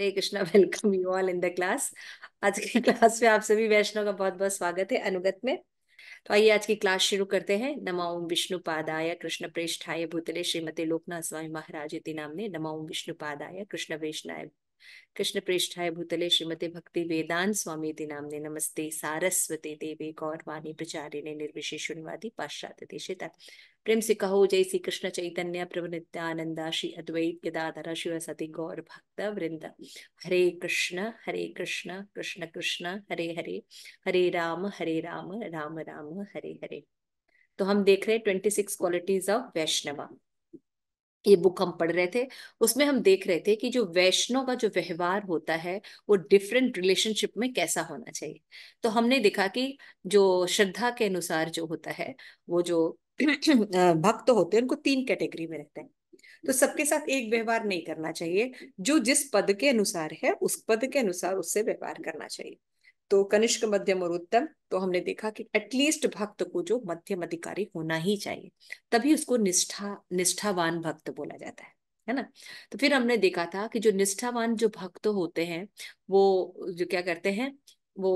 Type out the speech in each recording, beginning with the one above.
Hare Krishna welcome you all in the class आज की class में आप सभी वैष्णव का बहुत बहुत स्वागत है अनुगत में तो आइए आज की क्लास शुरू करते हैं ओम विष्णु पादाय कृष्ण प्रेष्ठाय भूतले श्रीमती लोकनाथ स्वामी महाराज इति नाम ने ओम विष्णु पादाय कृष्ण वैष्णाय कृष्ण प्रेष्ठाय भूतले श्रीमते भक्ति वेदांत स्वामी नामने नमस्ते सारस्वती देवी गौरवाणी प्रचारिणे निर्विशेषणवादी पाश्चात्य देशेता प्रेम से कहो जय श्री कृष्ण चैतन्य प्रभु नित्यानंद श्री अद्वैत गदाधर शिव सति गौर भक्त वृंद हरे कृष्ण हरे कृष्ण कृष्ण कृष्ण हरे हरे हरे राम हरे राम राम राम हरे हरे तो हम देख रहे हैं twenty six qualities of Vaishnava ये बुक हम पढ़ रहे थे उसमें हम देख रहे थे कि जो वैष्णव का जो व्यवहार होता है वो डिफरेंट रिलेशनशिप में कैसा होना चाहिए तो हमने देखा कि जो श्रद्धा के अनुसार जो होता है वो जो भक्त होते हैं उनको तीन कैटेगरी में रहते हैं तो सबके साथ एक व्यवहार नहीं करना चाहिए जो जिस पद के अनुसार है उस पद के अनुसार उससे व्यवहार करना चाहिए तो कनिष्क मध्यम और उत्तम तो हमने देखा कि एटलीस्ट भक्त को जो मध्यम अधिकारी होना ही चाहिए तभी उसको निष्ठा निष्ठावान भक्त बोला जाता है है ना तो फिर हमने देखा था कि जो निष्ठावान जो भक्त होते हैं वो जो क्या करते हैं वो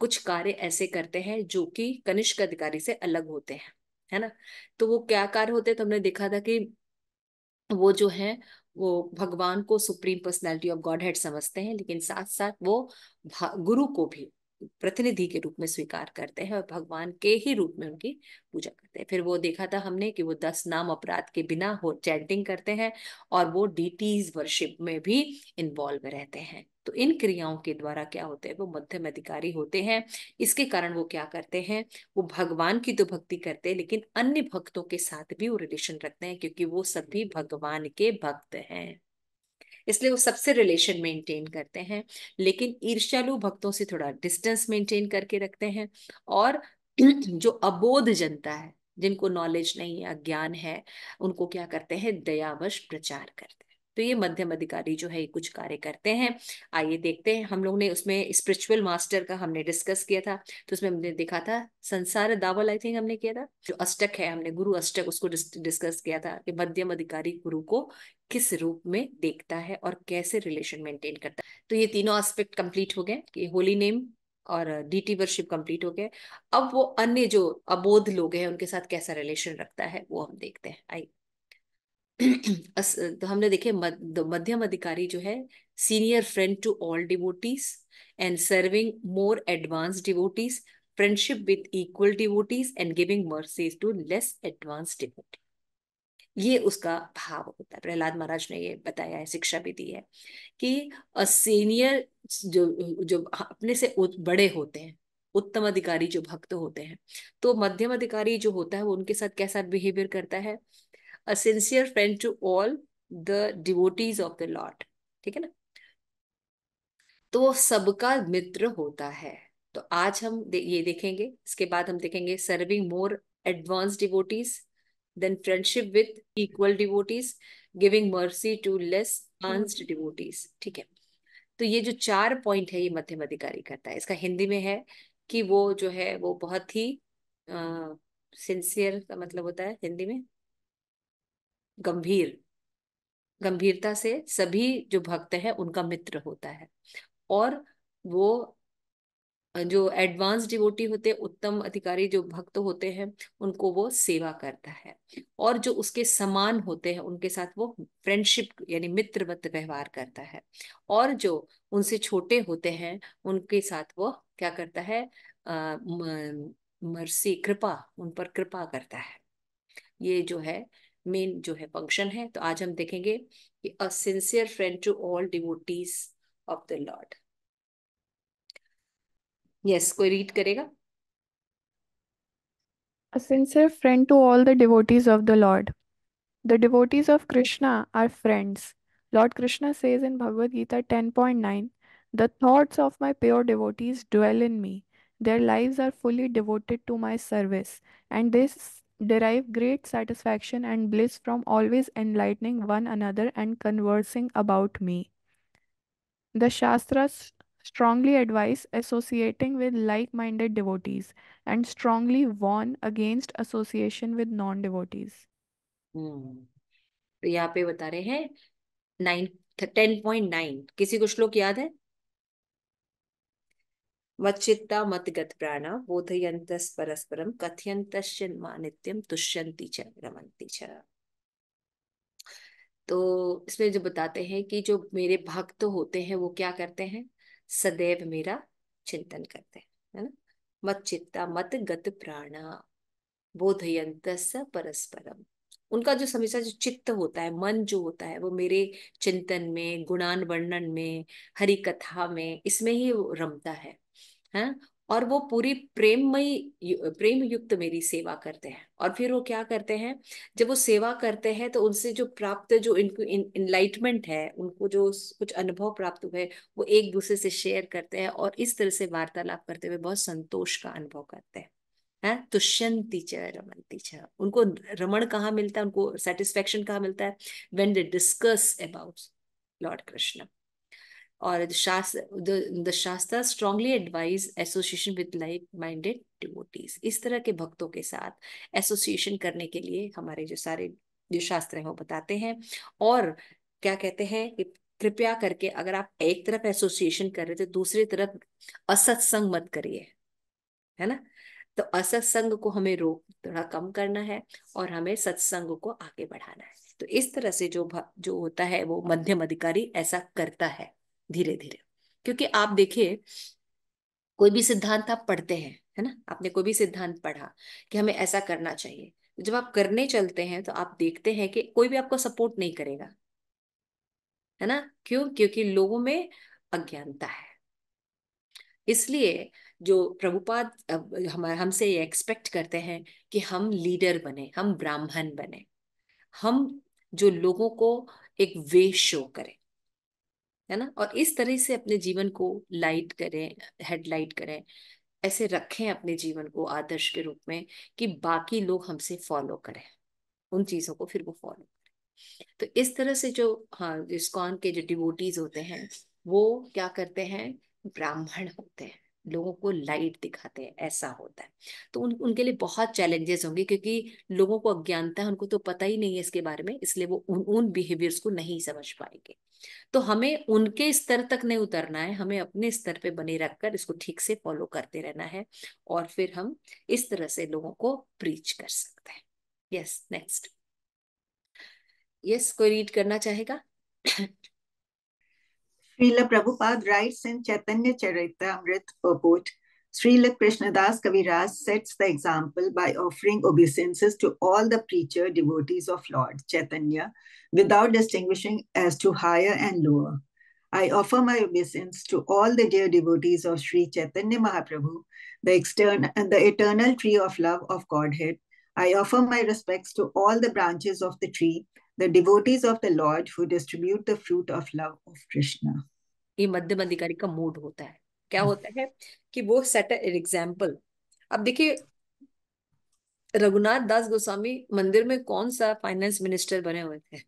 कुछ कार्य ऐसे करते हैं जो कि कनिष्क अधिकारी से अलग होते हैं है ना तो वो क्या कार्य होते हैं तो हमने देखा था कि वो जो है वो भगवान को supreme personality of godhead समझते हैं लेकिन साथ साथ वो गुरु को भी प्रतिनिधि के रूप में स्वीकार करते हैं और भगवान के ही रूप में उनकी पूजा करते हैं फिर वो देखा था हमने कि वो दस नाम अपराध के बिना हो चैंटिंग करते हैं और वो डीटीज वर्शिप में भी इन्वॉल्व रहते हैं तो इन क्रियाओं के द्वारा क्या होते हैं वो मध्यम अधिकारी होते हैं इसके कारण वो क्या करते हैं वो भगवान की तो भक्ति करते हैं लेकिन अन्य भक्तों के साथ भी वो रिलेशन रखते हैं क्योंकि वो सभी भगवान के भक्त हैं इसलिए वो सबसे रिलेशन मेंटेन करते हैं लेकिन ईर्ष्यालु भक्तों से थोड़ा डिस्टेंस मेंटेन करके रखते हैं और जो अबोध जनता है जिनको नॉलेज नहीं है ज्ञान है उनको क्या करते हैं दयावश प्रचार करते हैं तो ये मध्यम अधिकारी जो है ये कुछ कार्य करते हैं आइए देखते हैं हम लोगों ने उसमें स्पिरिचुअल मास्टर का हमने डिस्कस किया था तो उसमें हमने देखा था संसार दावल आई थिंक हमने किया था जो अष्टक है हमने गुरु अष्टक उसको डिस्कस किया था कि मध्यम अधिकारी गुरु को किस रूप में देखता है और कैसे रिलेशन मेंटेन करता है तो ये तीनों एस्पेक्ट कंप्लीट हो गए कि होली नेम और डीटी वर्शिप कंप्लीट हो गए अब वो अन्य जो अबोध लोग हैं उनके साथ कैसा रिलेशन रखता है वो हम देखते हैं आई तो हमने देखे मध्यम अधिकारी जो है senior friend to all devotees and serving more advance devotees friendship with equal devotees and giving mercies to less advance devotee ये उसका भाव होता है प्रहलाद महाराज ने ये बताया है शिक्षा भी दी है कि सीनियर जो जो अपने से बड़े होते हैं उत्तम अधिकारी जो भक्त होते हैं तो मध्यम अधिकारी जो होता है वो उनके साथ कैसा बिहेवियर करता है a sincere friend to all the devotees of the Lord. ठीक है ना तो वो सबका मित्र होता है तो आज हम दे, ये देखेंगे इसके बाद हम देखेंगे serving more advance devotees then friendship with equal devotees giving mercy to less advanced devotees ठीक है तो ये जो चार पॉइंट है ये मध्यम अधिकारी करता है इसका हिंदी में है कि वो जो है वो बहुत ही सिंसियर का मतलब होता है हिंदी में गंभीर गंभीरता से सभी जो भक्त हैं उनका मित्र होता है और वो जो एडवांस डिवोटी होते उत्तम अधिकारी जो भक्त होते हैं उनको वो सेवा करता है और जो उसके समान होते हैं उनके साथ वो फ्रेंडशिप यानी मित्रवत व्यवहार करता है और जो उनसे छोटे होते हैं उनके साथ वो क्या करता है अः मर्सी कृपा उन पर कृपा करता है ये जो है मेन जो है फंक्शन है तो आज हम देखेंगे कि a sincere friend to all devotees of the lord yes कोई रीड करेगा A sincere friend to all the devotees of the Lord. The devotees of Krishna are friends. Lord Krishna says in Bhagavad Gita 10.9, The thoughts of my pure devotees dwell in me. Their lives are fully devoted to my service, and this derive great satisfaction and bliss from always enlightening one another and conversing about me. The Shastras strongly advise associating with like minded devotees and strongly warn against association with non devotees. Hmm. तो यहाँ पे बता रहे हैं किसी को श्लोक याद है मत मतगत प्राणा बोधयन्तः परस्परं कथयन्तश्च नित्यं तुष्यंति च रमन्ति च तो इसमें जो बताते हैं कि जो मेरे भक्त होते हैं वो क्या करते हैं सदैव मेरा चिंतन करते हैं है ना मत चित्ता मत गत प्राणा बोधयंत परस्परम उनका जो हमेशा जो चित्त होता है मन जो होता है वो मेरे चिंतन में गुणान वर्णन में हरि कथा में इसमें ही रमता है है और वो पूरी प्रेममयी प्रेम युक्त मेरी सेवा करते हैं और फिर वो क्या करते हैं जब वो सेवा करते हैं तो उनसे जो प्राप्त जो इनको इनलाइटमेंट है उनको जो कुछ अनुभव प्राप्त हुए वो एक दूसरे से शेयर करते हैं और इस तरह से वार्तालाप करते हुए बहुत संतोष का अनुभव करते हैं है तुष्यंती च रमंती च उनको रमण कहाँ मिलता है उनको सेटिस्फेक्शन कहाँ मिलता है when they discuss about lord Krishna और शास्त्र strongly advise association with like minded devotees इस तरह के भक्तों के साथ एसोसिएशन करने के लिए हमारे जो सारे जो शास्त्र हैं वो बताते हैं और क्या कहते हैं कि कृपया करके अगर आप एक तरफ एसोसिएशन कर रहे थे दूसरी तरफ असत्संग मत करिए है ना तो असत्संग को हमें रोक थोड़ा कम करना है और हमें सत्संग को आगे बढ़ाना है तो इस तरह से जो जो होता है वो मध्यम अधिकारी ऐसा करता है धीरे धीरे क्योंकि आप देखिए कोई भी सिद्धांत आप पढ़ते हैं है ना आपने कोई भी सिद्धांत पढ़ा कि हमें ऐसा करना चाहिए जब आप करने चलते हैं तो आप देखते हैं कि कोई भी आपको सपोर्ट नहीं करेगा है ना क्यों क्योंकि लोगों में अज्ञानता है इसलिए जो प्रभुपाद हमारे हमसे ये एक्सपेक्ट करते हैं कि हम लीडर बने हम ब्राह्मण बने हम जो लोगों को एक वे शो करें है ना और इस तरह से अपने जीवन को लाइट करें हेडलाइट करें ऐसे रखें अपने जीवन को आदर्श के रूप में कि बाकी लोग हमसे फॉलो करें उन चीजों को फिर वो फॉलो करें तो इस तरह से जो हाँ इसकॉन के जो डिवोटीज होते हैं वो क्या करते हैं ब्राह्मण होते हैं लोगों को लाइट दिखाते हैं ऐसा होता है तो उन उनके लिए बहुत चैलेंजेस होंगे क्योंकि लोगों को अज्ञानता है उनको तो पता ही नहीं है इसके बारे में इसलिए वो उन उन बिहेवियर्स को नहीं समझ पाएंगे तो हमें उनके स्तर तक नहीं उतरना है हमें अपने स्तर पे बने रखकर इसको ठीक से फॉलो करते रहना है और फिर हम इस तरह से लोगों को प्रीच कर सकते हैं यस नेक्स्ट यस कोई रीड करना चाहेगा प्रभुपाद राइट्स writes चैतन्य चरित्र अमृत Srila Krishnadas Kaviraj sets the example by offering obeisances to all the preacher devotees of Lord Chaitanya without distinguishing as to higher and lower. I offer my obeisance to all the dear devotees of Sri Chaitanya Mahaprabhu, the, external, the eternal tree of love of Godhead. I offer my respects to all the branches of the tree, the devotees of the Lord who distribute the fruit of love of Krishna. ये मध्यम अधिकारी का mood होता है क्या हम्म। होता है कि वो सेट एन एग्जाम्पल अब देखिए रघुनाथ दास गोस्वामी मंदिर में कौन सा फाइनेंस मिनिस्टर बने हुए थे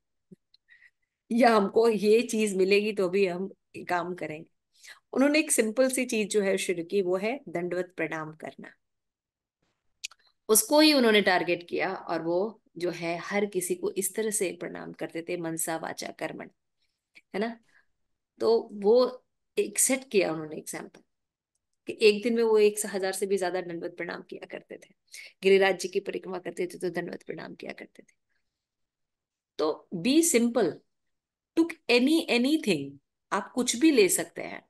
या हमको ये चीज मिलेगी तो भी हम काम करेंगे उन्होंने एक सिंपल सी चीज जो है शुरू की वो है दंडवत प्रणाम करना उसको ही उन्होंने टारगेट किया और वो जो है हर किसी को इस तरह से प्रणाम करते थे मनसा वाचा कर्मण है ना तो वो एक सेट किया उन्होंने एग्जाम्पल कि एक दिन में वो एक हजार से भी ज्यादा दंडवत प्रणाम किया करते थे गिरिराज जी की परिक्रमा करते थे तो दंडवत प्रणाम किया करते थे तो be simple took any anything आप कुछ भी ले सकते हैं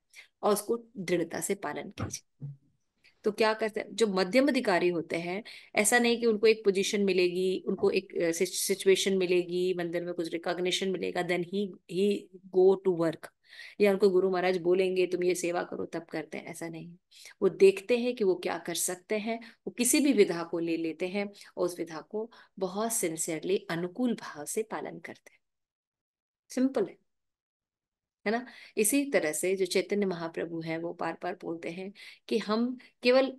और उसको दृढ़ता से पालन कीजिए तो क्या करते हैं जो मध्यम अधिकारी होते हैं ऐसा नहीं कि उनको एक पोजीशन मिलेगी उनको एक सिचुएशन मिलेगी मंदिर में कुछ रिकॉग्निशन मिलेगा then he he go to work या उनको गुरु महाराज बोलेंगे तुम ये सेवा करो तब करते हैं ऐसा नहीं वो देखते हैं कि वो क्या कर सकते हैं वो किसी भी विधा को ले लेते हैं और उस विधा को बहुत सिंसियरली अनुकूल भाव से पालन करते हैं सिंपल है है ना इसी तरह से जो चैतन्य महाप्रभु है वो बार बार बोलते हैं कि हम केवल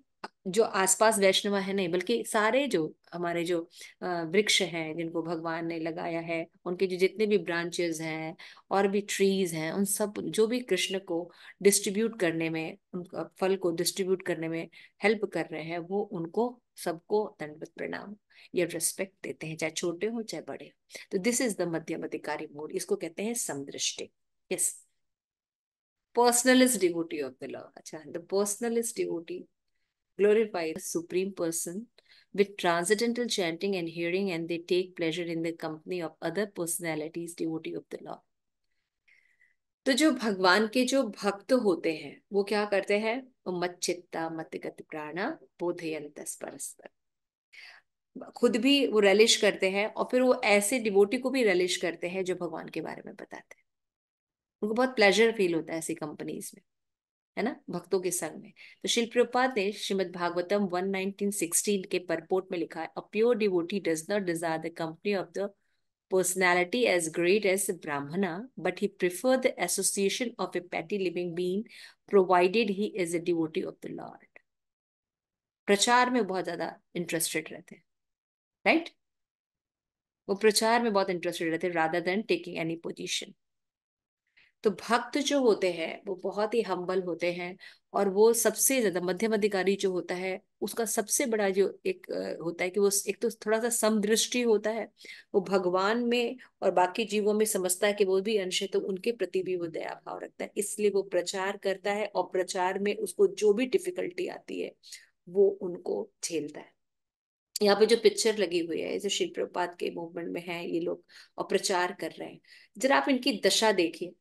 जो आसपास वैष्णव है नहीं बल्कि सारे जो हमारे जो वृक्ष हैं जिनको भगवान ने लगाया है उनके जो जितने भी ब्रांचेस हैं और भी ट्रीज हैं उन सब जो भी कृष्ण को डिस्ट्रीब्यूट करने में उनका फल को डिस्ट्रीब्यूट करने में हेल्प कर रहे हैं वो उनको सबको दंडवत प्रणाम या रेस्पेक्ट देते हैं चाहे छोटे हो चाहे बड़े हो तो दिस इज द मध्यम अधिकारी मूड इसको कहते हैं समदृष्टि yes personalist devotee of the Lord अच्छा the personalist devotee glorify the Supreme Person with transcendental chanting and hearing, and they take pleasure in the company of other personalities, devotee of the Lord. तो जो भगवान के जो भक्त होते हैं वो क्या करते हैं मत चित्ता मत गत प्राणा बोधयंत परस्पर खुद भी वो रलिश करते हैं और फिर वो ऐसे डिवोटी को भी रलिश करते हैं जो भगवान के बारे में बताते हैं उनको बहुत प्लेजर फील होता है ऐसी कंपनीज में है ना भक्तों के संग में तो शिल प्रपात ने श्रीमद भागवतम 1916 के परपोर्ट में लिखा है a pure devotee does not desire the company of the personality as great as brahmana but he prefer the association of a petty living being provided he is a devotee of the Lord प्रचार में बहुत ज्यादा interested रहते हैं right right? वो प्रचार में बहुत इंटरेस्टेड रहते हैं Radha then taking any position तो भक्त जो होते हैं वो बहुत ही हम्बल होते हैं और वो सबसे ज्यादा मध्यम अधिकारी जो होता है उसका सबसे बड़ा जो एक होता है कि वो एक तो थोड़ा सा समदृष्टि होता है वो भगवान में और बाकी जीवों में समझता है कि वो भी अंश है तो उनके प्रति भी वो दया भाव रखता है इसलिए वो प्रचार करता है और प्रचार में उसको जो भी डिफिकल्टी आती है वो उनको झेलता है यहाँ पे जो पिक्चर लगी हुई है जो शिल्प्रपात के मूवमेंट में है ये लोग और प्रचार कर रहे हैं जरा आप इनकी दशा देखिए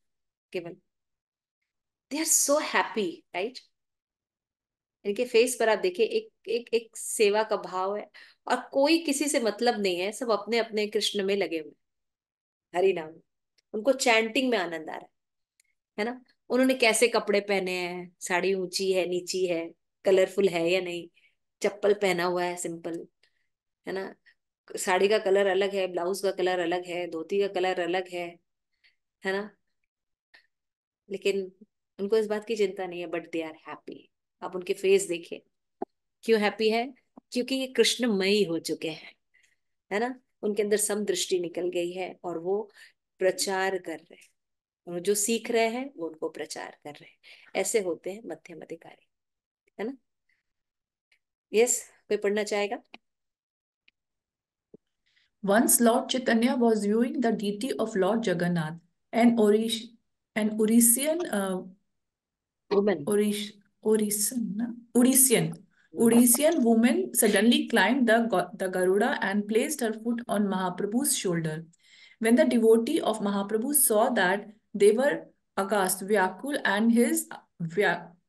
given they are so happy right इनके फेस पर आप देखिए एक एक एक सेवा का भाव है और कोई किसी से मतलब नहीं है सब अपने अपने कृष्ण में लगे हुए हरि नाम उनको चैंटिंग में आनंद आ रहा है है ना उन्होंने कैसे कपड़े पहने हैं साड़ी ऊंची है नीची है कलरफुल है या नहीं चप्पल पहना हुआ है सिंपल है ना साड़ी का कलर अलग है ब्लाउज का कलर अलग है धोती का कलर अलग है है ना लेकिन उनको इस बात की चिंता नहीं है बट दे आर हैप्पी आप उनके फेस देखिए क्यों हैप्पी है क्योंकि ये कृष्णमयी हो चुके हैं है ना उनके अंदर सम दृष्टि निकल गई है और वो प्रचार कर रहे हैं जो सीख रहे हैं वो उनको प्रचार कर रहे हैं ऐसे होते हैं मध्यम अधिकारी है ना यस कोई पढ़ना चाहेगा Once Lord Chaitanya was viewing the deity of Lord Jagannath, an An Urisian uh, woman. Orish, na? Orisian. Odyssean woman suddenly climbed the, the Garuda and placed her foot on Mahaprabhu's shoulder. When the devotee of Mahaprabhu saw that they were aghast, Vyakul and his,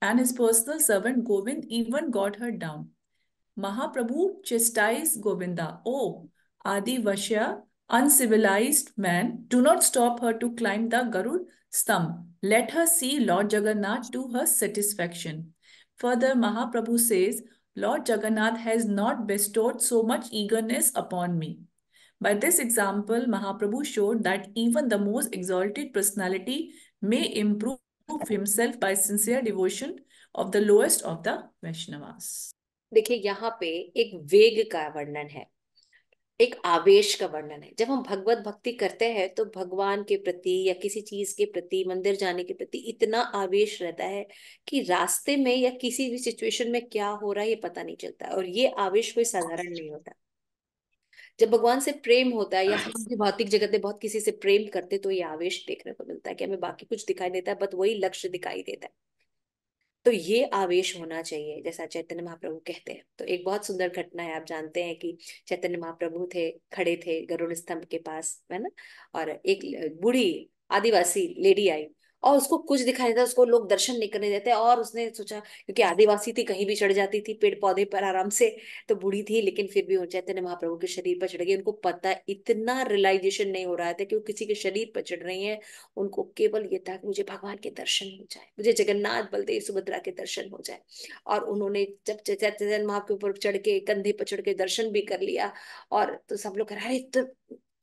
and his personal servant Govind even got her down. Mahaprabhu chastised Govinda. Oh, Adi Vashya, uncivilized man, do not stop her to climb the garuda." stump. Let her see Lord Jagannath to her satisfaction. Further, Mahaprabhu says, Lord Jagannath has not bestowed so much eagerness upon me. By this example, Mahaprabhu showed that even the most exalted personality may improve himself by sincere devotion of the lowest of the Vaishnavas. देखिए यहाँ पे एक वेग का वर्णन है एक आवेश का वर्णन है जब हम भगवत भक्ति करते हैं तो भगवान के प्रति या किसी चीज के प्रति मंदिर जाने के प्रति इतना आवेश रहता है कि रास्ते में या किसी भी सिचुएशन में क्या हो रहा है ये पता नहीं चलता और ये आवेश कोई साधारण नहीं होता जब भगवान से प्रेम होता है या हम भी भौतिक जगत में बहुत किसी से प्रेम करते तो ये आवेश देखने को मिलता है कि हमें बाकी कुछ दिखाई देता है बट वही लक्ष्य दिखाई देता है तो ये आवेश होना चाहिए जैसा चैतन्य महाप्रभु कहते हैं तो एक बहुत सुंदर घटना है आप जानते हैं कि चैतन्य महाप्रभु थे खड़े थे गरुड़ स्तंभ के पास है ना और एक बूढ़ी आदिवासी लेडी आई और उसको कुछ दिखाई देता उसको लोग दर्शन नहीं करने देते और उसने सोचा क्योंकि आदिवासी थी कहीं भी चढ़ जाती थी पेड़ पौधे पर आराम से तो बूढ़ी थी लेकिन फिर भी पंचायत ने महाप्रभु के शरीर पर चढ़ गई उनको पता इतना रियलाइजेशन नहीं हो रहा था कि वो किसी के शरीर पर चढ़ रही है उनको केवल ये था कि मुझे भगवान के दर्शन हो जाए मुझे जगन्नाथ बलदेव सुभद्रा के दर्शन हो जाए और उन्होंने जब चैतन्य चैतन्य महाप्रभु पर चढ़ के कंधे पर चढ़ के दर्शन भी कर लिया और तो सब लोग कह रहे तो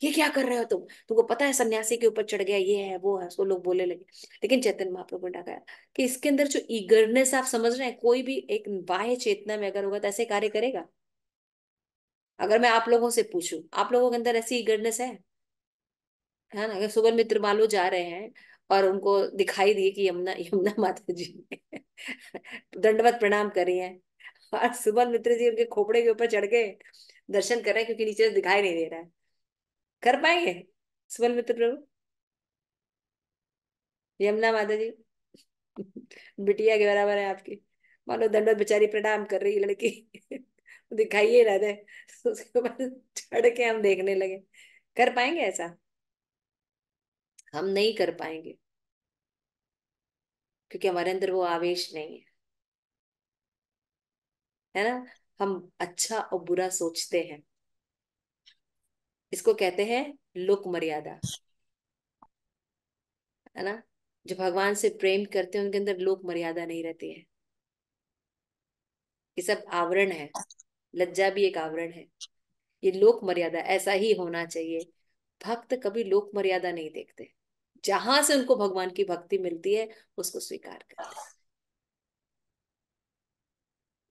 ये क्या कर रहे हो तुम तुमको पता है सन्यासी के ऊपर चढ़ गया ये है वो है उसको लोग बोले लगे लेकिन चैतन्य महाप्रभु ने कहा कि इसके अंदर जो ईगरनेस आप समझ रहे हैं कोई भी एक बाह्य चेतना में अगर होगा तो ऐसे कार्य करेगा अगर मैं आप लोगों से पूछूं आप लोगों के अंदर ऐसी ईगरनेस है है ना अगर सुबह मित्र मालो जा रहे हैं और उनको दिखाई दिए कि यमुना यमुना माता जी दंडवत प्रणाम कर रही है और सुबह मित्र जी उनके खोपड़े के ऊपर चढ़ के दर्शन कर रहे हैं क्योंकि नीचे दिखाई नहीं दे रहा है कर पाएंगे सुबल मित्र प्रभु यमुना माता जी बिटिया के बराबर है आपकी मान लो दंडोत बेचारी प्रणाम कर रही लड़की दिखाइए राधे उसके बाद चढ़ के हम देखने लगे कर पाएंगे ऐसा हम नहीं कर पाएंगे क्योंकि हमारे अंदर वो आवेश नहीं है है ना हम अच्छा और बुरा सोचते हैं इसको कहते हैं लोक मर्यादा है ना जो भगवान से प्रेम करते हैं उनके अंदर लोक मर्यादा नहीं रहती है ये सब आवरण है लज्जा भी एक आवरण है ये लोक मर्यादा ऐसा ही होना चाहिए भक्त कभी लोक मर्यादा नहीं देखते जहां से उनको भगवान की भक्ति मिलती है उसको स्वीकार करते हैं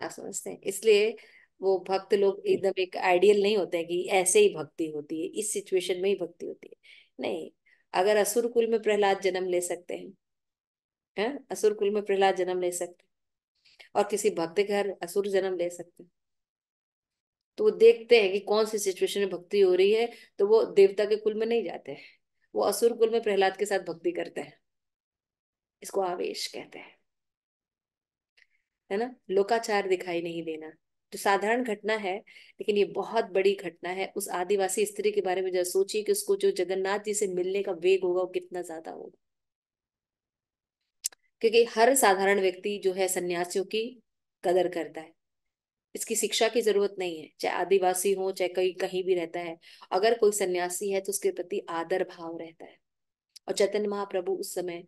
आप समझते हैं इसलिए वो भक्त लोग एकदम एक आइडियल नहीं होते हैं कि ऐसे ही भक्ति होती है इस सिचुएशन में ही भक्ति होती है नहीं अगर असुर कुल में प्रहलाद जन्म ले सकते हैं है? असुर कुल में प्रहलाद जन्म ले सकते हैं और किसी भक्त घर असुर जन्म ले सकते हैं तो वो देखते हैं कि कौन सी सिचुएशन में भक्ति हो रही है तो वो देवता के कुल में नहीं जाते हैं वो असुर कुल में प्रहलाद के साथ भक्ति करते हैं इसको आवेश कहते हैं है ना लोकाचार दिखाई नहीं देना जो साधारण घटना है लेकिन ये बहुत बड़ी घटना है उस आदिवासी स्त्री के बारे में जरा सोचिए कि उसको जो जगन्नाथ जी से मिलने का वेग होगा वो कितना ज्यादा होगा क्योंकि हर साधारण व्यक्ति जो है सन्यासियों की कदर करता है इसकी शिक्षा की जरूरत नहीं है चाहे आदिवासी हो चाहे कहीं कहीं भी रहता है अगर कोई सन्यासी है तो उसके प्रति आदर भाव रहता है और चैतन्य महाप्रभु उस समय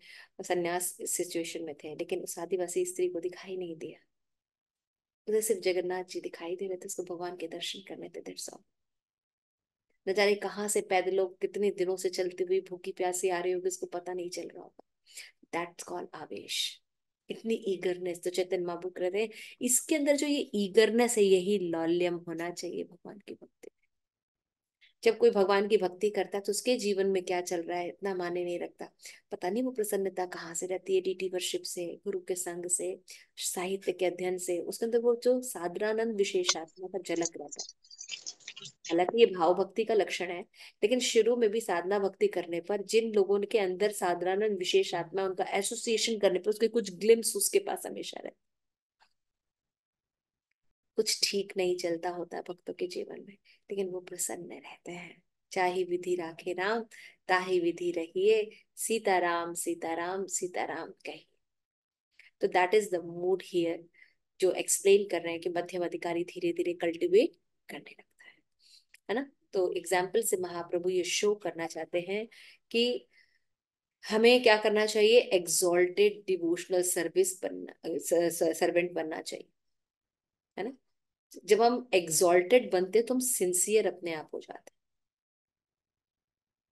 सन्यास सिचुएशन में थे लेकिन उस आदिवासी स्त्री को दिखाई नहीं दिया उधर सिर्फ जगन्नाथ जी दिखाई दे रहे थे उसको भगवान के दर्शन करने थे दैट्स ऑल न जाने कहाँ से पैदल लोग कितने दिनों से चलते हुए भूखी प्यासी आ रही होगी उसको पता नहीं चल रहा होगा दैट्स कॉल आवेश इतनी ईगरनेस तो चैतन्य महाबू कर रहे इसके अंदर जो ये ईगरनेस है यही लौल्यम होना चाहिए भगवान की भक्ति जब कोई भगवान की भक्ति करता है तो उसके जीवन में क्या चल रहा है इतना माने नहीं रखता पता नहीं वो प्रसन्नता कहाँ से रहती है डीटी वर्शिप से गुरु के संग से साहित्य के अध्ययन से उसके अंदर मतलब वो जो साधरानंद विशेषात्मा का झलक रहता है हालांकि ये भाव भक्ति का लक्षण है लेकिन शुरू में भी साधना भक्ति करने पर जिन लोगों के अंदर साधारण विशेष आत्मा उनका एसोसिएशन करने पर उसके कुछ ग्लिम्स उसके पास हमेशा रहते कुछ ठीक नहीं चलता होता भक्तों के जीवन में लेकिन वो प्रसन्न रहते हैं चाहे विधि राखे राम ताहि विधि रहिए सीताराम सीताराम सीताराम कहिए तो that is the mood here जो एक्सप्लेन कर रहे हैं कि मध्यम अधिकारी धीरे धीरे कल्टिवेट करने लगता है है ना तो एग्जाम्पल से महाप्रभु ये शो करना चाहते हैं कि हमें क्या करना चाहिए एग्जॉल्टेड डिवोशनल सर्विस बनना सर्वेंट बनना चाहिए है ना जब हम एग्जॉल्टेड बनते तो हम सिंसियर अपने आप हो जाते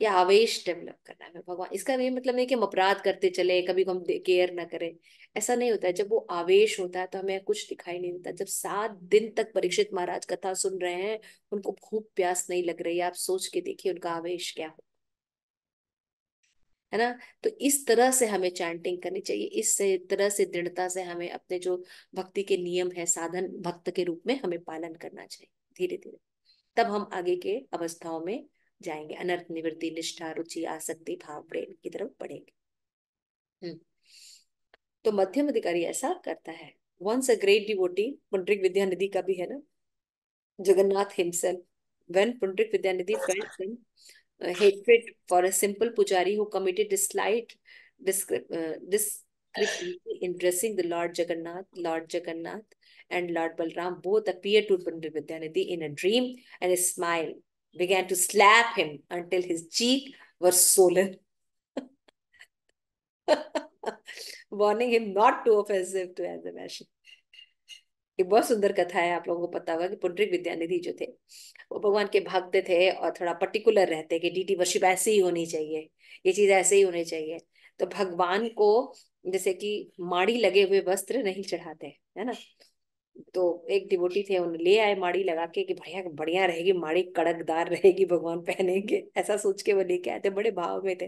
या आवेश डेवलप करना है भगवान इसका ये मतलब नहीं कि हम अपराध करते चले कभी को हम केयर ना करें ऐसा नहीं होता है जब वो आवेश होता है तो हमें कुछ दिखाई नहीं देता जब सात दिन तक परीक्षित महाराज कथा सुन रहे हैं उनको खूब प्यास नहीं लग रही है आप सोच के देखिए उनका आवेश क्या हो है ना तो इस तरह से हमें चैंटिंग करनी चाहिए इस से तरह से दृढ़ता से हमें अपने जो भक्ति के नियम है साधन भक्त के रूप में हमें पालन करना चाहिए धीरे धीरे तब हम आगे के अवस्थाओं में जाएंगे अनर्थ निवृत्ति निष्ठा रुचि आसक्ति भाव प्रेम की तरफ बढ़ेंगे हम्म। तो मध्यम अधिकारी ऐसा करता है once a great devotee Pundarik Vidyanidhi का भी है ना Jagannath himself when Pundarik Vidyanidhi uh, hatred for a simple pujari who committed a slight discrepancy uh, in dressing the Lord Jagannath, Lord Jagannath and Lord Balram both appeared to Pandit in a dream and a smile began to slap him until his cheek were swollen. warning him not to offensive to Adamashi. ये बहुत सुंदर कथा है आप लोगों को पता होगा कि पुंडरिक विद्यानिधि जो थे वो भगवान के भक्त थे और थोड़ा पर्टिकुलर रहते कि डीटी वर्षिप ऐसे ही होनी चाहिए ये चीज ऐसे ही होनी चाहिए तो भगवान को जैसे कि माड़ी लगे हुए वस्त्र नहीं चढ़ाते है ना तो एक डिबोटी थे उन्हें ले आए माड़ी लगा के कि बढ़िया बढ़िया रहेगी माड़ी कड़कदार रहेगी भगवान पहनेंगे ऐसा सोच के वो लेके आए थे बड़े भाव में थे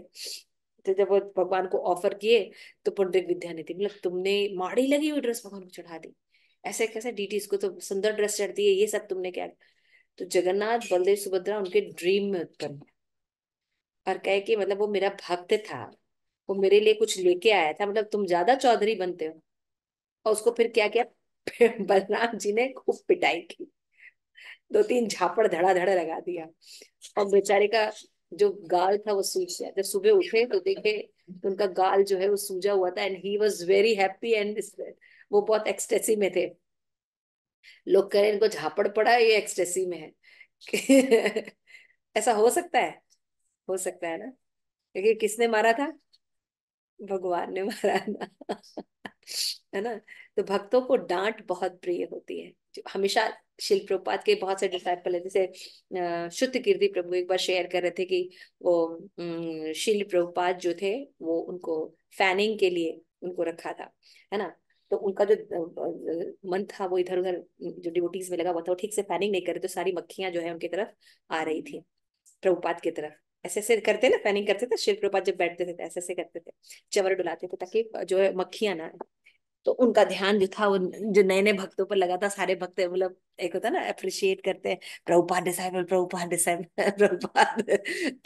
तो जब वो भगवान को ऑफर किए तो पंडित विद्यानिधि मतलब तुमने माड़ी लगी हुई ड्रेस भगवान को चढ़ा दी ऐसे कैसे डी को तो सुंदर ड्रेस चढ़ती है ये सब तुमने क्या तो जगन्नाथ बलदेव सुभद्रा उनके ड्रीम में उत्पन्न और कहे कि मतलब वो मेरा भक्त था वो मेरे लिए कुछ लेके आया था मतलब तुम ज्यादा चौधरी बनते हो और उसको फिर क्या किया बलराम जी ने खूब पिटाई की दो तीन झापड़ धड़ा धड़ा लगा दिया और बेचारे का जो गाल था वो सूज गया जब सुबह उठे तो देखे तो उनका गाल जो है वो सूजा हुआ था and he was very happy and वो बहुत एक्सटेसी में थे लोग कह रहे इनको झापड़ पड़ा ये एक्सटेसी में है ऐसा हो सकता है हो सकता है ना क्योंकि किसने मारा था भगवान ने मारा ना है ना तो भक्तों को डांट बहुत प्रिय होती है हमेशा शिल प्रपात के बहुत से डिसाइपल है जैसे शुद्ध कीर्ति प्रभु एक बार शेयर कर रहे थे कि वो शिल प्रपात जो थे वो उनको फैनिंग के लिए उनको रखा था है ना तो उनका जो मन था वो इधर उधर जो डिवोटीज में लगा हुआ था वो ठीक से फैनिंग नहीं कर रहे तो सारी मक्खियां जो है उनकी तरफ आ रही थी प्रभुपात की तरफ ऐसे ऐसे करते ना फैनिंग करते थे शिव प्रभुपात जब बैठते थे तो ऐसे ऐसे करते थे चवर डुलाते थे ताकि जो है मक्खियां ना तो उनका ध्यान जो था वो जो नए नए भक्तों पर लगा था सारे भक्त मतलब एक होता ना अप्रिशिएट करते हैं प्रभुपाद डिसाइबल प्रभुपाद डिसाइबल प्रभुपाद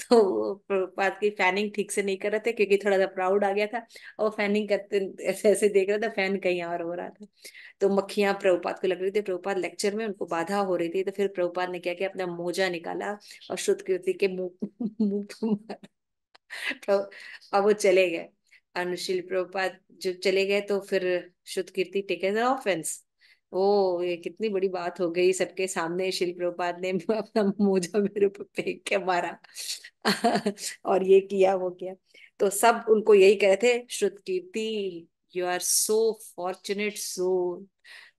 तो प्रभुपाद की फैनिंग ठीक से नहीं कर रहे थे क्योंकि थोड़ा सा प्राउड आ गया था और फैनिंग करते ऐसे ऐसे देख रहा था फैन कहीं और हो रहा था तो मक्खियां प्रभुपाद को लग रही थी प्रभुपाद लेक्चर में उनको बाधा हो रही थी तो फिर प्रभुपाद ने क्या किया अपना मोजा निकाला और श्रुत कीर्ति के मुंह मुंह तो अब वो चले गए अनुशील प्रभुपाद जब चले गए तो फिर Shrutakirti take as offense ओ ये कितनी बड़ी बात हो गई सबके सामने शिल प्रभुपाद ने अपना मोजा मेरे ऊपर फेंक के मारा और ये किया वो किया तो सब उनको यही कह रहे थे Shrutakirti you are so fortunate so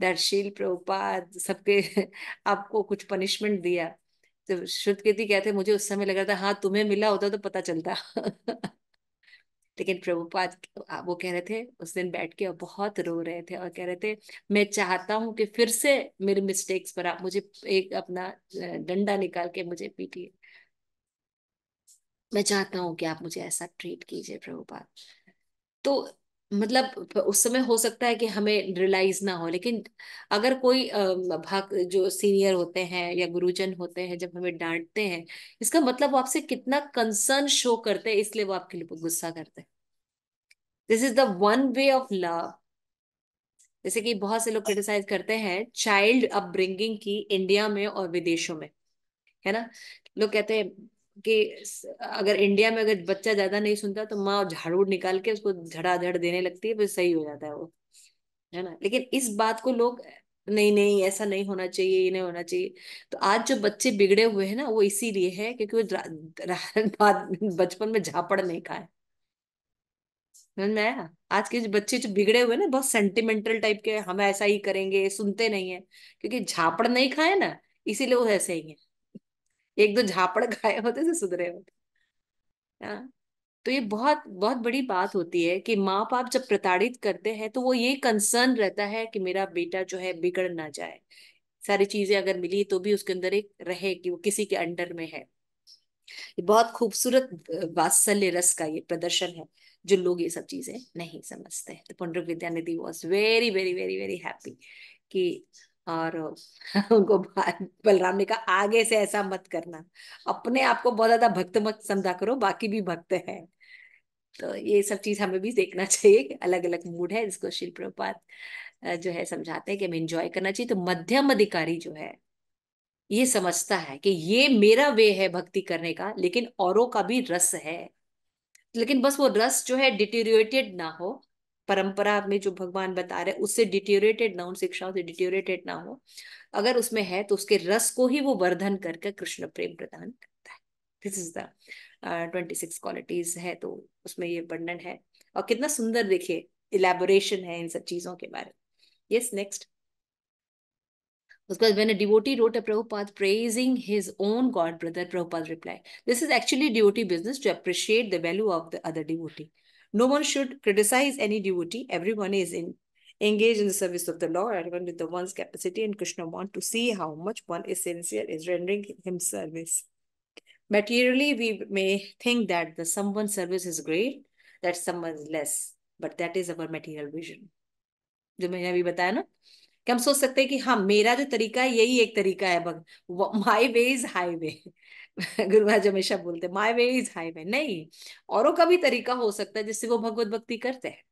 that Shrila Prabhupada सबके आपको कुछ पनिशमेंट दिया तो श्रुत कीर्ति कहते मुझे उस समय लग रहा था हाँ तुम्हें मिला होता तो पता चलता लेकिन प्रभुपाद वो कह रहे थे उस दिन बैठ के बहुत रो रहे थे और कह रहे थे मैं चाहता हूँ कि फिर से मेरे मिस्टेक्स पर आप मुझे एक अपना डंडा निकाल के मुझे पीटिए मैं चाहता हूँ कि आप मुझे ऐसा ट्रीट कीजिए प्रभुपाद तो मतलब उस समय हो सकता है कि हमें रियलाइज ना हो लेकिन अगर कोई भाग जो सीनियर होते हैं या गुरुजन होते हैं जब हमें डांटते हैं इसका मतलब वो आपसे कितना कंसर्न शो करते हैं इसलिए वो आपके लिए गुस्सा करते हैं this is the one way of love जैसे कि बहुत से लोग क्रिटिसाइज करते हैं चाइल्ड अपब्रिंगिंग की इंडिया में और विदेशों में है ना लोग कहते हैं कि अगर इंडिया में अगर बच्चा ज्यादा नहीं सुनता तो माँ झाड़ू निकाल के उसको धड़ाधड़ देने लगती है फिर सही हो जाता है वो है ना लेकिन इस बात को लोग नहीं नहीं ऐसा नहीं होना चाहिए ये नहीं होना चाहिए तो आज जो बच्चे बिगड़े हुए हैं ना वो इसीलिए है क्योंकि वो बचपन में झापड़ नहीं खाए समझ में आया आज के जो बच्चे जो बिगड़े हुए ना बहुत सेंटिमेंटल टाइप के हम ऐसा ही करेंगे सुनते नहीं है क्योंकि झापड़ नहीं खाए ना इसीलिए वो ऐसे ही है एक दो झापड़ खाए होते से सुधरे होते हाँ। तो ये बहुत बहुत बड़ी बात होती है कि माँ बाप जब प्रताड़ित करते हैं तो वो ये कंसर्न रहता है कि मेरा बेटा जो है बिगड़ ना जाए सारी चीजें अगर मिली तो भी उसके अंदर एक रहे कि वो किसी के अंडर में है ये बहुत खूबसूरत वात्सल्य रस का ये प्रदर्शन है जो लोग ये सब चीजें नहीं समझते तो Pandit Vidyanidhi was very very very very happy कि और उनको बलराम ने कहा आगे से ऐसा मत करना अपने आप को बहुत ज्यादा भक्त मत समझा करो बाकी भी भक्त है तो ये सब चीज हमें भी देखना चाहिए अलग अलग मूड है जिसको शिल प्रपात जो है समझाते हैं कि हमें इंजॉय करना चाहिए तो मध्यम अधिकारी जो है ये समझता है कि ये मेरा वे है भक्ति करने का लेकिन औरों का भी रस है लेकिन बस वो रस जो है डिटेरिएटेड ना हो परंपरा में जो भगवान बता रहे उससे डिट्यूरेटेड ना उन शिक्षाओं से डिट्यूरेटेड ना हो अगर उसमें है तो उसके रस को ही वो वर्धन करके कृष्ण प्रेम प्रदान करता है this is the twenty six qualities है तो उसमें ये वर्णन है और कितना सुंदर देखिए इलेबोरेशन है इन सब चीजों के बारे में यस नेक्स्ट उसके बाद when devotee wrote a Prabhupada praising his own god brother Prabhupada reply this is actually devotee business to appreciate the value of the other devotee No one should criticize any devotee. Everyone is in engaged in the service of the Lord, everyone with the one's capacity, and Krishna want to see how much one is sincere, is rendering him service. Materially, we may think that the someone's service is great, that someone's less, but that is our material vision. जो मैंने अभी बताया ना कि हम सोच सकते हैं कि हाँ मेरा जो तरीका है यही एक तरीका है माई वे इज हाई वे गुरु महाराज हमेशा बोलते हैं माई वे इज हाई वे नहीं औरों का भी तरीका हो सकता है जिससे वो भगवत भक्ति करते हैं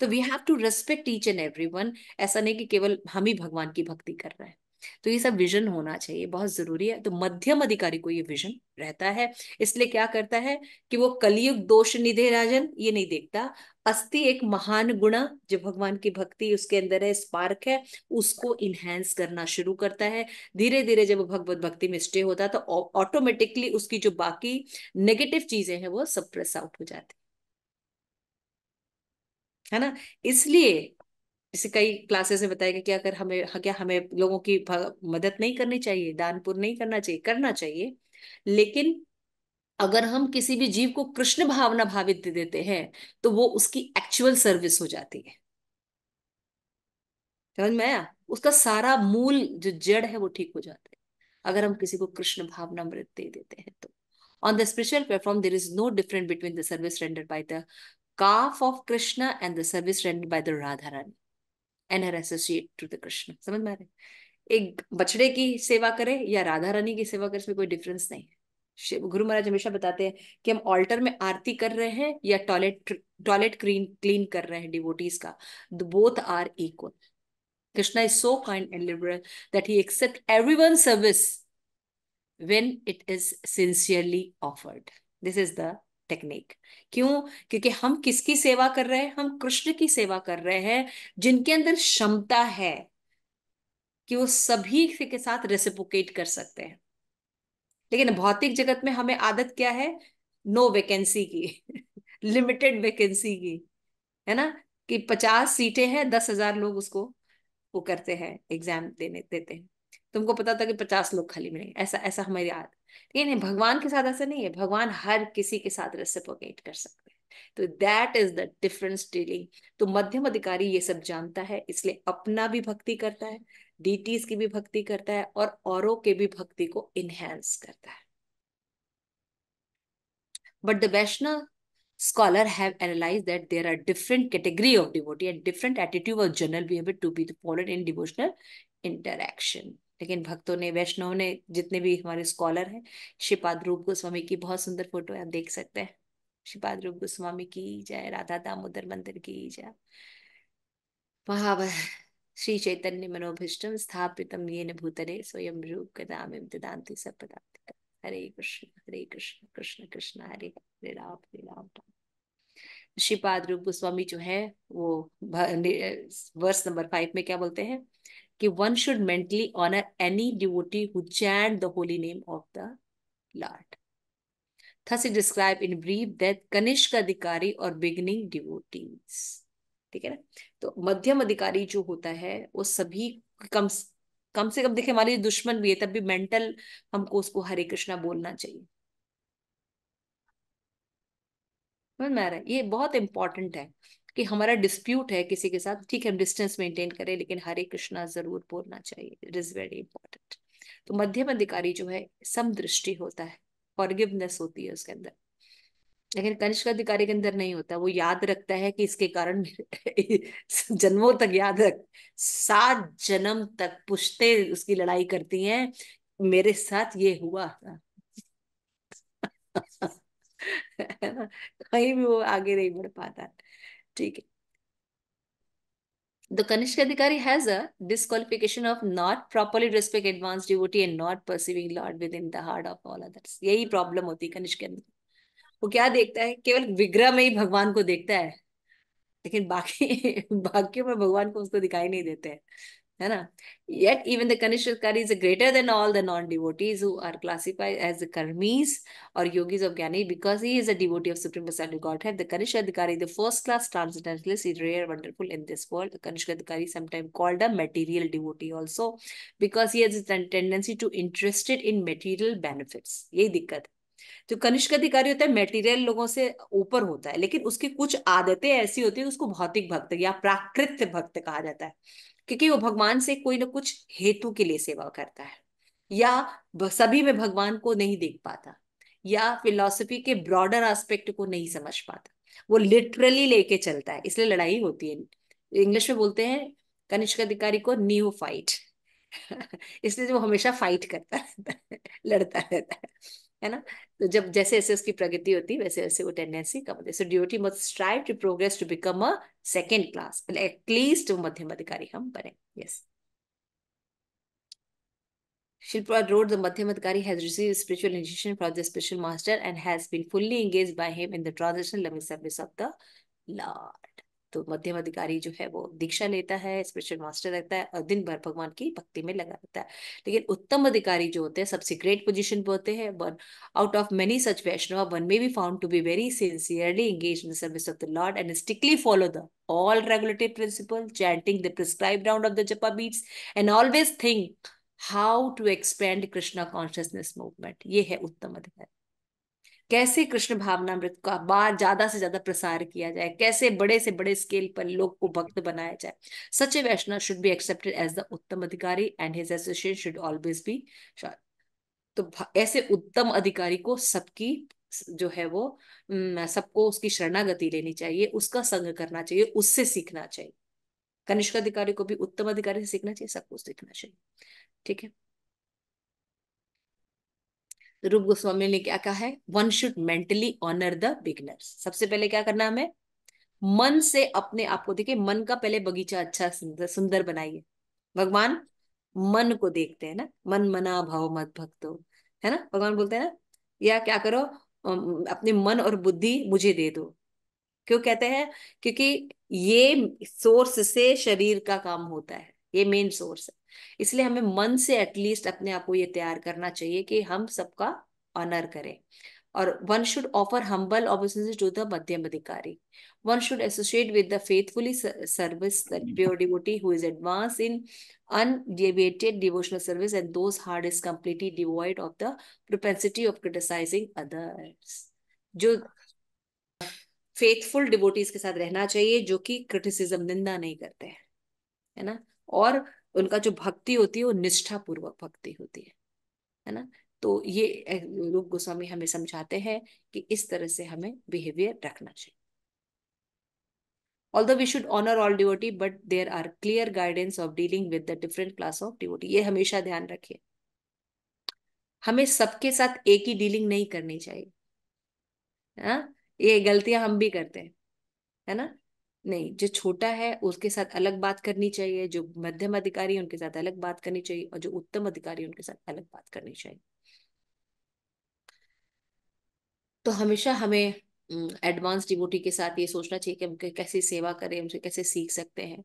तो we have to respect each and every one ऐसा नहीं कि केवल हम ही भगवान की भक्ति कर रहे हैं तो ये सब विजन होना चाहिए बहुत जरूरी है तो मध्यम अधिकारी को ये विजन रहता है इसलिए क्या करता है कि वो कलियुग दोष निधे राजन ये नहीं देखता अस्थि एक महान गुणा जो भगवान की भक्ति उसके अंदर है स्पार्क है उसको इनहेंस करना शुरू करता है धीरे धीरे जब भगवत भक्ति में स्टे होता है तो ऑटोमेटिकली उसकी जो बाकी नेगेटिव चीजें हैं वो सप्रेस आउट हो जाती है ना इसलिए जैसे कई क्लासेस में बताया गया कि अगर हमें हाँ, क्या हमें लोगों की मदद नहीं करनी चाहिए दान पुर नहीं करना चाहिए करना चाहिए लेकिन अगर हम किसी भी जीव को कृष्ण भावना भावित दे देते हैं तो वो उसकी एक्चुअल सर्विस हो जाती है समझ में आया उसका सारा मूल जो जड़ है वो ठीक हो जाता है अगर हम किसी को कृष्ण भावना मृत दे देते हैं तो the spiritual platform there is no different between the service service rendered the calf of Krishna and the service service rendered the Radha Rani and her associate to the Krishna समझ में आ रहा एक बछड़े की सेवा करे या राधा रानी की सेवा करे इसमें कोई डिफरेंस नहीं गुरु महाराज हमेशा बताते हैं कि हम ऑल्टर में आरती कर रहे हैं या टॉयलेट टॉयलेट क्लीन क्लीन कर रहे हैं डिवोटीज का the both are equal Krishna is so kind and liberal that he accept everyone service when it is sincerely offered this is the technique क्यों क्योंकि हम किसकी सेवा कर रहे हैं हम कृष्ण की सेवा कर रहे हैं जिनके अंदर क्षमता है कि वो सभी के साथ रेसिपोकेट कर सकते हैं लेकिन भौतिक जगत में हमें आदत क्या है नो वैकेंसी की लिमिटेड वैकेंसी की है ना कि पचास सीटें हैं दस हजार लोग उसको वो करते हैं एग्जाम देने देते हैं तुमको पता था कि पचास लोग खाली मिलेंगे ऐसा ऐसा हमारी आदत ठीक है भगवान के साथ ऐसा नहीं है भगवान हर किसी के साथ रेसिप्रोकेट कर सकते हैं तो that is the difference dealing तो मध्यम अधिकारी ये सब जानता है इसलिए अपना भी भक्ति करता है डीटीज की भी भक्ति करता है और औरों के भी भक्ति को इनहेंस करता है but the Vaishnava scholar have analyzed that there are different category of devotee and different attitude or general behavior to be followed in devotional interaction. लेकिन भक्तों ने वैष्णव ने जितने भी हमारे स्कॉलर हैं श्रीपाद रूप गोस्वामी की बहुत सुंदर फोटो आप देख सकते हैं श्रीपाद रूप गोस्वामी की जय राधा दामोदर मंदिर की जय वहाँ श्री चैतन्य मनोभिष्टम स्थापित ये स्वयं रूप कदाम दांति सब पदार्थ हरे कृष्ण हरे कृष्ण कृष्ण कृष्ण हरे हरे राम हरे राम राम श्रीपाद रूप गोस्वामी जो है वो वर्ष नंबर फाइव में क्या बोलते हैं कि one should mentally honour any devotee who chanted the holy name of the Lord thus is describe in brief that कनिष्क अधिकारी और बिगनिंग डिवोटीज ठीक है ना तो मध्यम अधिकारी जो होता है वो सभी कम कम से कम देखे हमारे दुश्मन भी है तब भी मेंटल हमको उसको हरे कृष्णा बोलना चाहिए ये बहुत इंपॉर्टेंट है कि हमारा डिस्प्यूट है किसी के साथ ठीक है हम डिस्टेंस मेंटेन करें लेकिन हरे कृष्णा जरूर बोलना चाहिए इट इज वेरी इंपॉर्टेंट तो मध्यम अधिकारी जो है समदृष्टि होता है फॉरगिवनेस होती है उसके अंदर लेकिन कनिष्क अधिकारी के अंदर नहीं होता वो याद रखता है कि इसके कारण जन्मों तक याद रख सात जन्म तक पुश्ते उसकी लड़ाई करती हैं मेरे साथ ये हुआ था कहीं भी वो आगे नहीं बढ़ पाता है ठीक है द कनिष्क अधिकारी has a disqualification of not properly respect advance devotee and not perceiving Lord within the heart of all others यही प्रॉब्लम होती है कनिष्क के अंदर वो क्या देखता है केवल विग्रह में ही भगवान को देखता है लेकिन बाकी बाकियों में भगवान को उसको दिखाई नहीं देते हैं है ना येट इवन द कनिष्ठकारी is greater than all the non devotees who are classified as karmis और yogis of jnani because he is a devotee of supreme personal godhead the कनिष्ठ अधिकारी the first class transcendentalist is rare wonderful in this world the कनिष्ठ अधिकारी some time called a material devotee also because he has tendency to interested in material benefits यही दिक्कत जो कनिष्क अधिकारी होता है मेटीरियल लोगों से ऊपर होता है लेकिन उसकी कुछ आदतें ऐसी होती है उसको भौतिक भक्त या प्राकृत भक्त कहा जाता है क्योंकि वो भगवान से कोई ना कुछ हेतु के लिए सेवा करता है या सभी में भगवान को नहीं देख पाता या फिलॉसफी के ब्रॉडर एस्पेक्ट को नहीं समझ पाता वो लिटरली लेके चलता है इसलिए लड़ाई होती है इंग्लिश में बोलते हैं कनिष्क अधिकारी को न्यू फाइट इसलिए वो हमेशा फाइट करता रहता है लड़ता रहता है है ना तो जब जैसे ऐसे उसकी प्रगति होती वैसे वैसे वो टेंडेंसी कम होती है so duty must strive to progress to become a second class at least मध्यम अधिकारी हम बने yes yes. Shilpa wrote the Madhyamadkari has received spiritual initiation from the spiritual master and has been fully engaged by him in the transitional level service of the Lord. तो मध्यम अधिकारी जो है वो दीक्षा लेता है स्पिरिचुअल मास्टर रहता है और दिन भर भगवान की भक्ति में लगा रहता है लेकिन उत्तम अधिकारी जो होते हैं सबसे ग्रेट पोजिशन पे होते हैं one out of many such Vaishnava one may be found to be very sincerely engage in service of the Lord and strictly follow the all regulated principle chanting the prescribe round of the japa beads and always think how to expand Krishna consciousness movement ये है उत्तम अधिकारी कैसे कृष्ण भावना मृत का बार ज्यादा से ज्यादा प्रसार किया जाए कैसे बड़े से बड़े स्केल पर लोग को भक्त बनाया जाए such a Vaishnava should be accepted as the उत्तम अधिकारी and his association should always be तो ऐसे उत्तम अधिकारी को सबकी जो है वो सबको उसकी शरणागति लेनी चाहिए उसका संग करना चाहिए उससे सीखना चाहिए कनिष्क अधिकारी को भी उत्तम अधिकारी से सीखना चाहिए सबको सीखना चाहिए ठीक है तो रूप गोस्वामी ने क्या कहा है one should mentally honour the beginners सबसे पहले क्या करना हमें मन से अपने आप को देखिए मन का पहले बगीचा अच्छा सुंदर सुंदर बनाइए भगवान मन को देखते हैं ना मन मना भाव मत भक्तो है ना भगवान बोलते हैं ना या क्या करो अपने मन और बुद्धि मुझे दे दो क्यों कहते हैं क्योंकि ये सोर्स से शरीर का काम होता है ये मेन सोर्स है इसलिए हमें मन से एटलीस्ट अपने आप को ये तैयार करना चाहिए कि हम सबका ऑनर करें और one should offer humble to the मध्यम अधिकारी one should associate with the faithfully service pure devotee who is advance in undeviated devotional service and those heart is completely devoid of the propensity of criticising others जो faithful devotees के साथ रहना चाहिए जो कि criticism निंदा नहीं करते हैं है ना और उनका जो भक्ति होती है वो निष्ठा पूर्वक भक्ति होती है है ना तो ये रूप गोस्वामी हमें समझाते हैं कि इस तरह से हमें बिहेवियर रखना चाहिए all we we should honour all but but there are clear guidance of dealing the different class of devotee ये हमेशा ध्यान रखिए हमें सबके साथ एक ही डीलिंग नहीं करनी चाहिए ना हाँ? ये गलतियां हम भी करते हैं है ना नहीं जो छोटा है उसके साथ अलग बात करनी चाहिए जो मध्यम अधिकारी उनके साथ अलग बात करनी चाहिए और जो उत्तम अधिकारी उनके साथ अलग बात करनी चाहिए तो हमेशा हमें एडवांस डिबोटी के साथ ये सोचना चाहिए कि हम कैसे सेवा करें उनसे कैसे सीख सकते हैं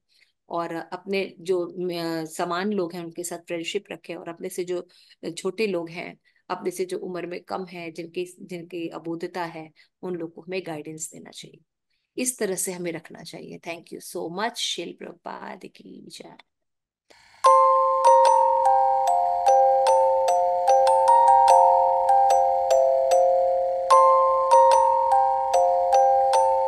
और अपने जो समान लोग हैं उनके साथ फ्रेंडशिप रखें और अपने से जो छोटे लोग हैं अपने से जो उम्र में कम है जिनकी जिनकी अबोधता है उन लोग को हमें गाइडेंस देना चाहिए इस तरह से हमें रखना चाहिए थैंक यू सो मच शिल प्रभा की जय